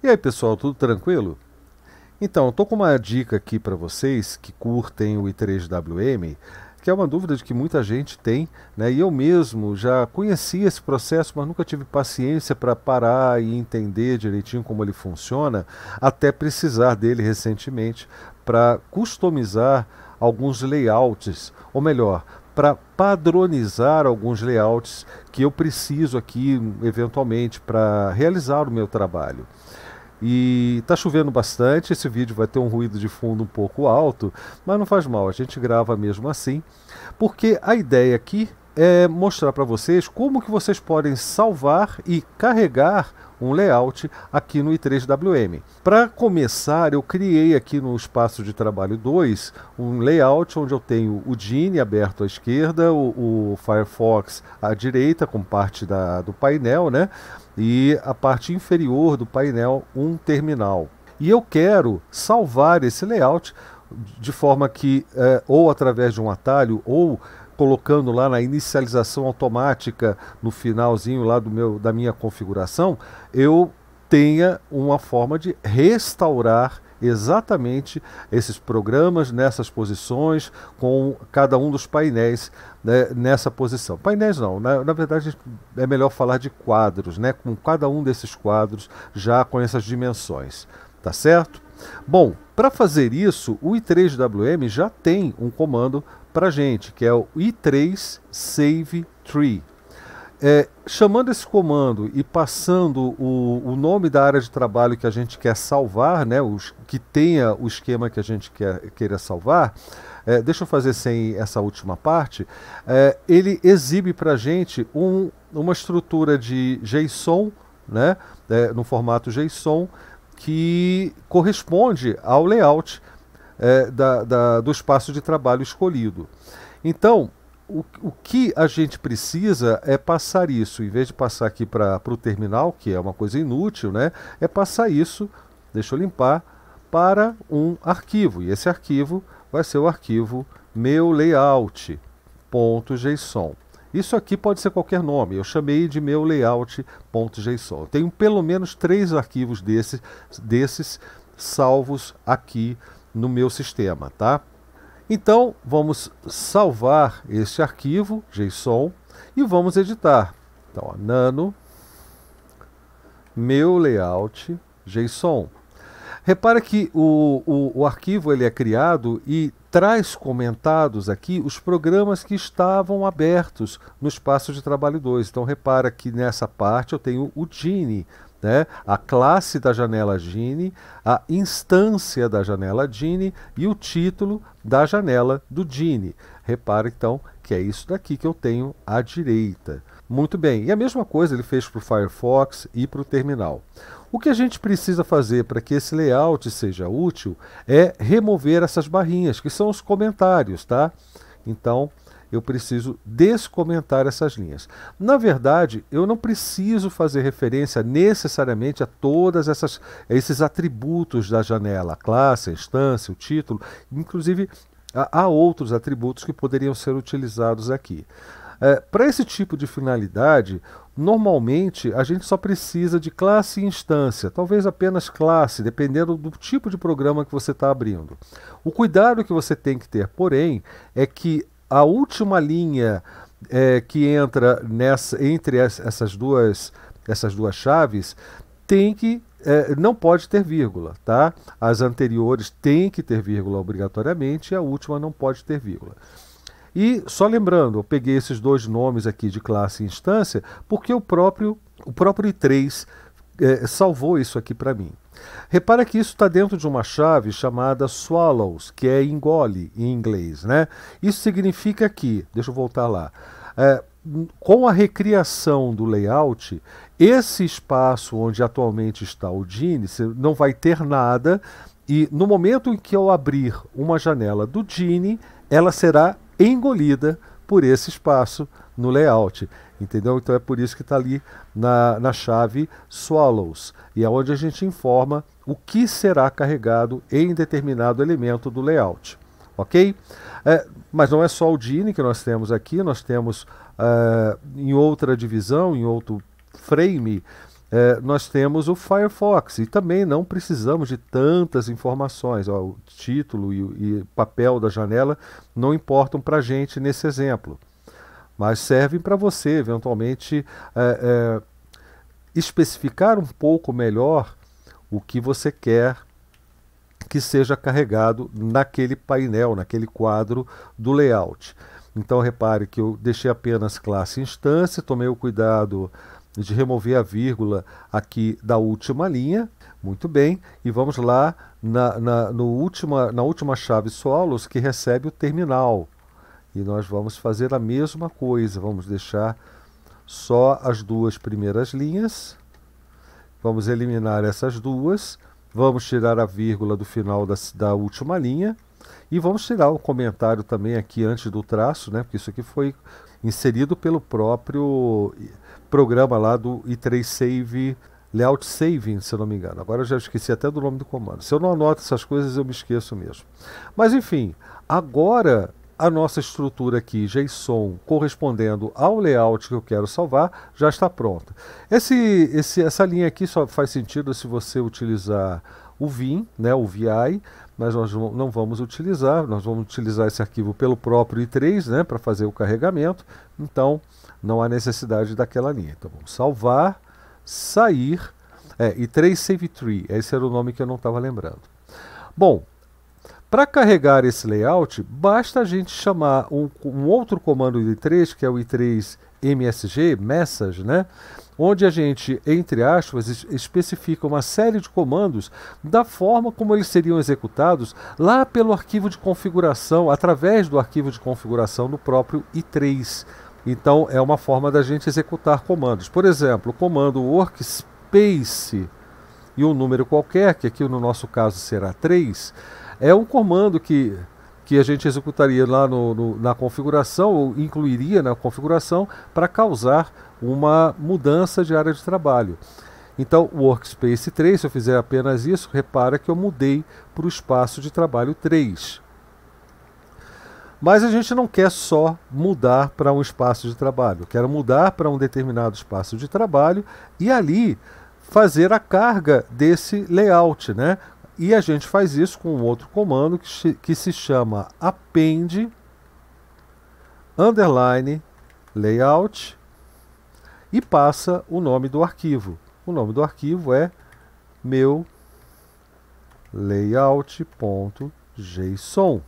E aí, pessoal, tudo tranquilo? Então, estou com uma dica aqui para vocês que curtem o I3WM, que é uma dúvida de que muita gente tem, né? E eu mesmo já conhecia esse processo, mas nunca tive paciência para parar e entender direitinho como ele funciona, até precisar dele recentemente para customizar alguns layouts, ou melhor, para padronizar alguns layouts que eu preciso aqui eventualmente para realizar o meu trabalho. E tá chovendo bastante, esse vídeo vai ter um ruído de fundo um pouco alto, mas não faz mal, a gente grava mesmo assim, porque a ideia aqui é, mostrar para vocês como que vocês podem salvar e carregar um layout aqui no i3WM. Para começar, eu criei aqui no espaço de trabalho 2 um layout onde eu tenho o Gene aberto à esquerda, o, o Firefox à direita com parte da, do painel, né? E a parte inferior do painel um terminal. E eu quero salvar esse layout de forma que, é, ou através de um atalho, ou colocando lá na inicialização automática, no finalzinho lá do meu, da minha configuração, eu tenha uma forma de restaurar exatamente esses programas nessas posições com cada um dos painéis né, nessa posição. Painéis não, na, na, verdade é melhor falar de quadros, né, com cada um desses quadros já com essas dimensões, tá certo? Bom, para fazer isso, o i3WM já tem um comando para gente, que é o i3 save tree. É, chamando esse comando e passando o, o, nome da área de trabalho que a gente quer salvar, né, os, que tenha o esquema que a gente quer, queira salvar, é, deixa eu fazer sem essa última parte, é, ele exibe para a gente um, uma estrutura de JSON, né, é, no formato JSON, que corresponde ao layout é, da, da, do espaço de trabalho escolhido. Então, o, o, que a gente precisa é passar isso, em vez de passar aqui para o terminal, que é uma coisa inútil, né? É passar isso, deixa eu limpar, para um arquivo. E esse arquivo vai ser o arquivo meu layout.json. Isso aqui pode ser qualquer nome, eu chamei de meu layout.json. Tenho pelo menos três arquivos desses, desses salvos aqui no meu sistema, tá? Então, vamos salvar este arquivo, JSON, e vamos editar. Então, ó, nano, meu layout, JSON. Repara que o, o, o, arquivo ele é criado e traz comentados aqui os programas que estavam abertos no espaço de trabalho 2. Então repara que nessa parte eu tenho o Gini, né? a classe da janela Gini, a instância da janela Gini e o título da janela do Gini. Repara então que é isso daqui que eu tenho à direita. Muito bem, e a mesma coisa ele fez para o Firefox e para o terminal. O que a gente precisa fazer para que esse layout seja útil é remover essas barrinhas, que são os comentários, tá? Então, eu preciso descomentar essas linhas. Na verdade, eu não preciso fazer referência necessariamente a todas essas esses atributos da janela, classe, instância, o título, inclusive há outros atributos que poderiam ser utilizados aqui. É, Para esse tipo de finalidade, Normalmente, a gente só precisa de classe e instância, talvez apenas classe, dependendo do tipo de programa que você está abrindo. O cuidado que você tem que ter, porém, é que a última linha é, que entra nessa, entre as, essas, duas, essas duas chaves tem que é, não pode ter vírgula, tá? As anteriores têm que ter vírgula obrigatoriamente e a última não pode ter vírgula. E só lembrando, eu peguei esses dois nomes aqui de classe e instância porque o próprio, o próprio i3 eh, salvou isso aqui para mim. Repara que isso está dentro de uma chave chamada swallows, que é engole em inglês. Né? Isso significa que, deixa eu voltar lá, é, com a recriação do layout, esse espaço onde atualmente está o Gene não vai ter nada, e no momento em que eu abrir uma janela do Gene, ela será engolida por esse espaço no layout. Entendeu? Então é por isso que está ali na, na chave Swallows. E é onde a gente informa o que será carregado em determinado elemento do layout. Ok? É, mas não é só o DIN que nós temos aqui, nós temos uh, em outra divisão, em outro frame, é, nós temos o Firefox e também não precisamos de tantas informações. Ó, o título e, e papel da janela não importam para a gente nesse exemplo, mas servem para você eventualmente é, é, especificar um pouco melhor o que você quer que seja carregado naquele painel, naquele quadro do layout. Então repare que eu deixei apenas classe instância, tomei o cuidado de remover a vírgula aqui da última linha. Muito bem, e vamos lá na, na, no última, na última chave solos que recebe o terminal. E nós vamos fazer a mesma coisa, vamos deixar só as duas primeiras linhas. Vamos eliminar essas duas, vamos tirar a vírgula do final da, da última linha e vamos tirar o comentário também aqui antes do traço, né? Porque isso aqui foi inserido pelo próprio programa lá do i3 Save, Layout Saving, se não me engano. Agora eu já esqueci até do nome do comando. Se eu não anoto essas coisas, eu me esqueço mesmo. Mas enfim, agora a nossa estrutura aqui, JSON, correspondendo ao layout que eu quero salvar, já está pronta. Esse, esse, essa linha aqui só faz sentido se você utilizar o Vim, né, o VI, mas nós não vamos utilizar, nós vamos utilizar esse arquivo pelo próprio i3 né, para fazer o carregamento, então não há necessidade daquela linha. Então vamos salvar, sair, é, i3 save tree, esse era o nome que eu não estava lembrando. Bom, para carregar esse layout, basta a gente chamar um, um outro comando i3, que é o i3 msg, message, né? onde a gente, entre aspas, especifica uma série de comandos da forma como eles seriam executados lá pelo arquivo de configuração, através do arquivo de configuração no próprio i3. Então é uma forma da gente executar comandos. Por exemplo, o comando workspace e um número qualquer, que aqui no nosso caso será 3, é um comando que que a gente executaria lá no, no, na configuração, ou incluiria na configuração, para causar uma mudança de área de trabalho. Então, o Workspace 3, se eu fizer apenas isso, repara que eu mudei para o espaço de trabalho 3. Mas a gente não quer só mudar para um espaço de trabalho, eu quero mudar para um determinado espaço de trabalho e ali fazer a carga desse layout, né? E a gente faz isso com um outro comando que, que se chama append underline layout e passa o nome do arquivo. O nome do arquivo é meu layout.json.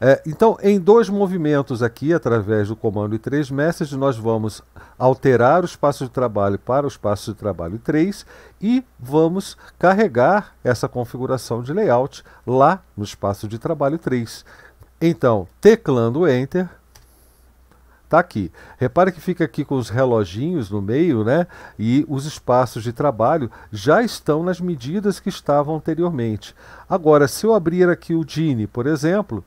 É, então, em dois movimentos aqui, através do comando e 3 message, nós vamos alterar o espaço de trabalho para o espaço de trabalho 3 e vamos carregar essa configuração de layout lá no espaço de trabalho 3. Então, teclando Enter, tá aqui. Repare que fica aqui com os reloginhos no meio, né? E os espaços de trabalho já estão nas medidas que estavam anteriormente. Agora, se eu abrir aqui o Dini, por exemplo,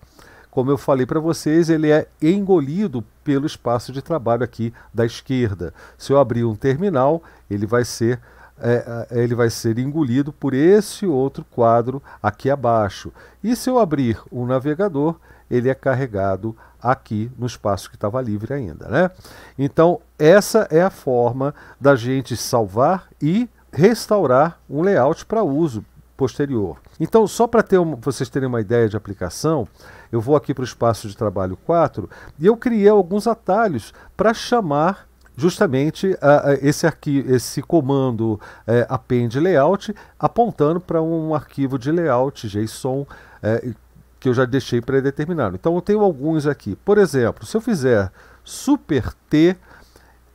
como eu falei para vocês, ele é engolido pelo espaço de trabalho aqui da esquerda. Se eu abrir um terminal, ele vai ser é, é, ele vai ser engolido por esse outro quadro aqui abaixo. E se eu abrir um navegador, ele é carregado aqui no espaço que estava livre ainda, né? Então, essa é a forma da gente salvar e restaurar um layout para uso posterior. Então, só para vocês terem uma ideia de aplicação, eu vou aqui para o espaço de trabalho 4 e eu criei alguns atalhos para chamar justamente uh, esse aqui, esse comando uh, append layout apontando para um arquivo de layout JSON uh, que eu já deixei predeterminado. Então eu tenho alguns aqui. Por exemplo, se eu fizer super t,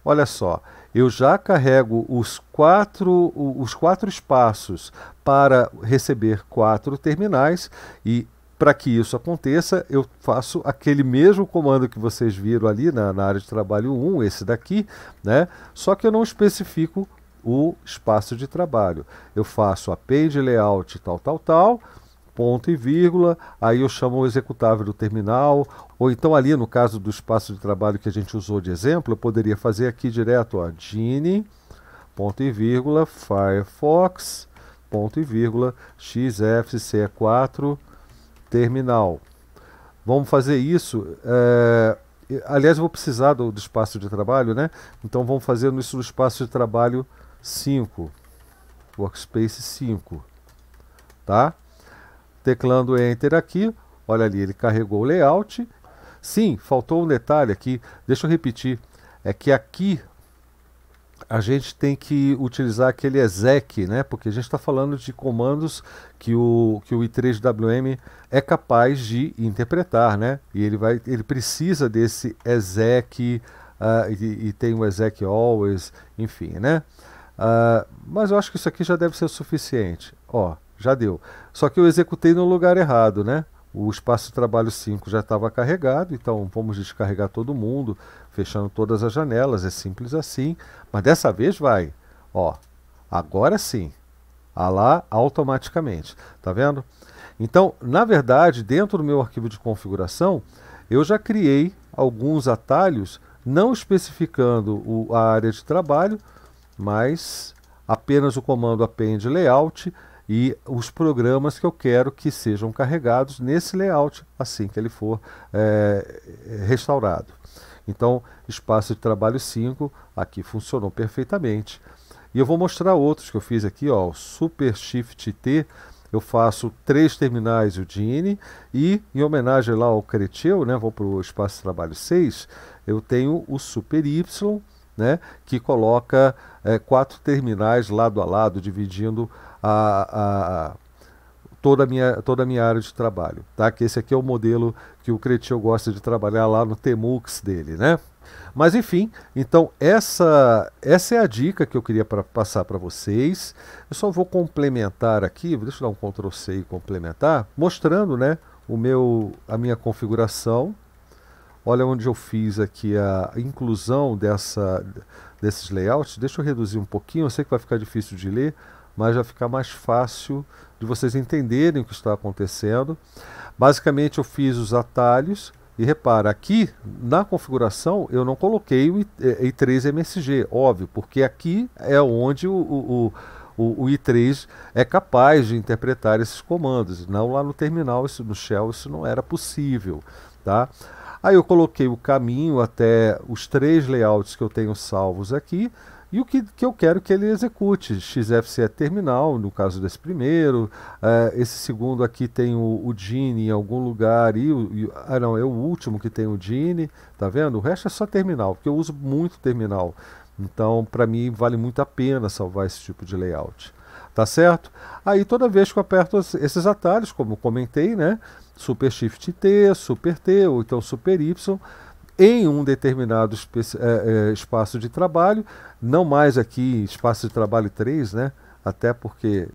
olha só, eu já carrego os quatro, os quatro espaços para receber quatro terminais e para que isso aconteça, eu faço aquele mesmo comando que vocês viram ali na, na área de trabalho 1, esse daqui, né? só que eu não especifico o espaço de trabalho. Eu faço a page layout tal, tal, tal, ponto e vírgula, aí eu chamo o executável do terminal, ou então ali no caso do espaço de trabalho que a gente usou de exemplo, eu poderia fazer aqui direto, ó, gene, ponto e vírgula, firefox, ponto e vírgula, xfce4, terminal. Vamos fazer isso... É... Aliás, eu vou precisar do, do, espaço de trabalho, né? Então vamos fazer isso no espaço de trabalho 5. Workspace 5. Tá? Teclando Enter aqui, olha ali, ele carregou o layout. Sim, faltou um detalhe aqui, deixa eu repetir. É que aqui a gente tem que utilizar aquele exec, né? Porque a gente está falando de comandos que o, que o i3WM é capaz de interpretar, né? E ele, vai, ele precisa desse exec, uh, e, e, tem o exec always, enfim, né? Uh, mas eu acho que isso aqui já deve ser suficiente, ó já deu. Só que eu executei no lugar errado, né? O espaço trabalho 5 já estava carregado, então vamos descarregar todo mundo, fechando todas as janelas, é simples assim. Mas dessa vez vai, ó, agora sim, a ah lá automaticamente, tá vendo? Então, na verdade, dentro do meu arquivo de configuração, eu já criei alguns atalhos, não especificando o, a área de trabalho, mas apenas o comando append layout e os programas que eu quero que sejam carregados nesse layout assim que ele for é, restaurado. Então, espaço de trabalho 5 aqui funcionou perfeitamente. E eu vou mostrar outros que eu fiz aqui, ó, Super Shift T. Eu faço três terminais o Udine e, em homenagem lá ao Creteu, né, vou para o espaço de trabalho 6, eu tenho o Super Y né, que coloca é, quatro terminais lado a lado, dividindo a, a toda a minha, toda a minha área de trabalho. Tá? Que esse aqui é o modelo que o cretinho gosta de trabalhar lá no Temux dele. Né? Mas enfim, então essa, essa é a dica que eu queria pra, passar para vocês. Eu só vou complementar aqui, deixa eu dar um Ctrl C e complementar, mostrando né, o meu, a minha configuração. Olha onde eu fiz aqui a inclusão dessa, desses layouts. Deixa eu reduzir um pouquinho, eu sei que vai ficar difícil de ler, mas vai ficar mais fácil de vocês entenderem o que está acontecendo. Basicamente eu fiz os atalhos e repara, aqui na configuração eu não coloquei o i3MSG, é, óbvio, porque aqui é onde o, o, o, o i3 é capaz de interpretar esses comandos, não lá no terminal, isso, no shell isso não era possível. Tá? Aí eu coloquei o caminho até os três layouts que eu tenho salvos aqui e o que, que eu quero que ele execute. XFCE é terminal, no caso desse primeiro. Eh, esse segundo aqui tem o, o em algum lugar. E, o, e, ah, não, é o último que tem o Gini. Tá vendo? O resto é só terminal, porque eu uso muito terminal. Então, para mim, vale muito a pena salvar esse tipo de layout tá certo? Aí toda vez que eu aperto esses atalhos, como comentei, né? Super Shift T, Super T ou então Super Y, em um determinado é, é, espaço de trabalho, não mais aqui espaço de trabalho 3, né? Até porque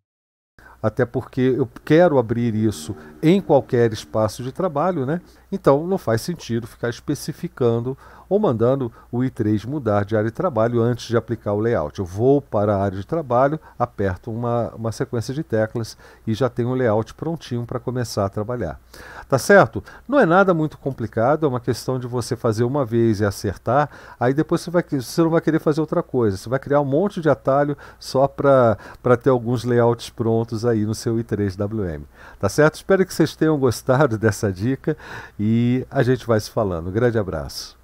até porque eu quero abrir isso em qualquer espaço de trabalho, né? Então não faz sentido ficar especificando ou mandando o i3 mudar de área de trabalho antes de aplicar o layout. Eu vou para a área de trabalho, aperto uma, uma sequência de teclas e já tenho o layout prontinho para começar a trabalhar. Tá certo? Não é nada muito complicado, é uma questão de você fazer uma vez e acertar, aí depois você, vai, você não vai querer fazer outra coisa, você vai criar um monte de atalho só para ter alguns layouts prontos aí no seu i3WM. Tá certo? Espero que vocês tenham gostado dessa dica e a gente vai se falando. Um grande abraço.